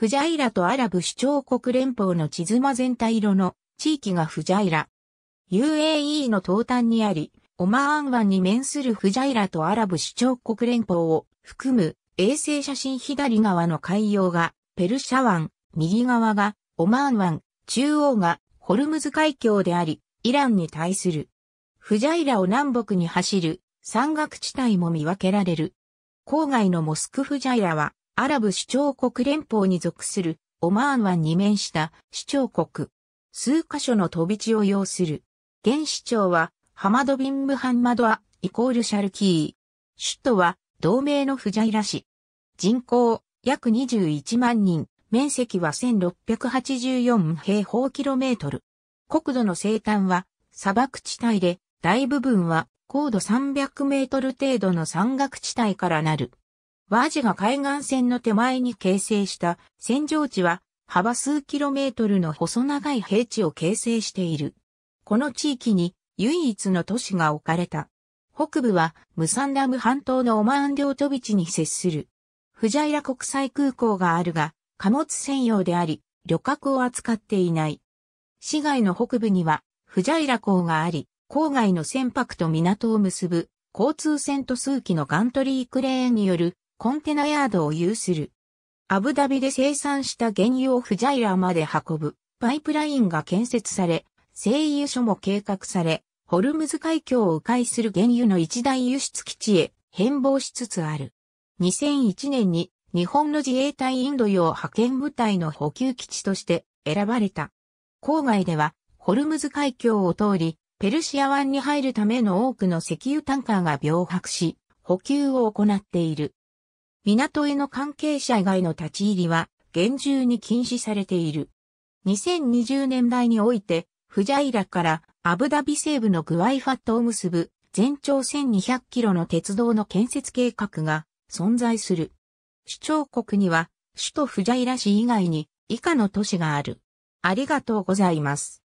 フジャイラとアラブ首長国連邦の地図全体色の地域がフジャイラ。UAE の東端にあり、オマーン湾に面するフジャイラとアラブ首長国連邦を含む衛星写真左側の海洋がペルシャ湾、右側がオマーン湾、中央がホルムズ海峡であり、イランに対する。フジャイラを南北に走る山岳地帯も見分けられる。郊外のモスクフジャイラはアラブ首長国連邦に属するオマーン湾に面した首長国。数箇所の飛び地を要する。現市長は、ハマドビン・ムハンマドア、イコール・シャルキー。首都は、同盟のフジャイラ市。人口、約21万人、面積は1684平方キロメートル。国土の西端は、砂漠地帯で、大部分は、高度300メートル程度の山岳地帯からなる。バージが海岸線の手前に形成した戦場地は幅数キロメートルの細長い平地を形成している。この地域に唯一の都市が置かれた。北部はムサンダム半島のオマーン領飛び地に接する。フジャイラ国際空港があるが、貨物専用であり、旅客を扱っていない。市街の北部にはフジャイラ港があり、郊外の船舶と港を結ぶ交通船と数機のガントリークレーンによるコンテナヤードを有する。アブダビで生産した原油をフジャイラまで運ぶパイプラインが建設され、製油所も計画され、ホルムズ海峡を迂回する原油の一大輸出基地へ変貌しつつある。2001年に日本の自衛隊インド洋派遣部隊の補給基地として選ばれた。郊外ではホルムズ海峡を通り、ペルシア湾に入るための多くの石油タンカーが病迫し、補給を行っている。港への関係者以外の立ち入りは厳重に禁止されている。2020年代において、フジャイラからアブダビ西部のグワイファットを結ぶ全長1200キロの鉄道の建設計画が存在する。主張国には首都フジャイラ市以外に以下の都市がある。ありがとうございます。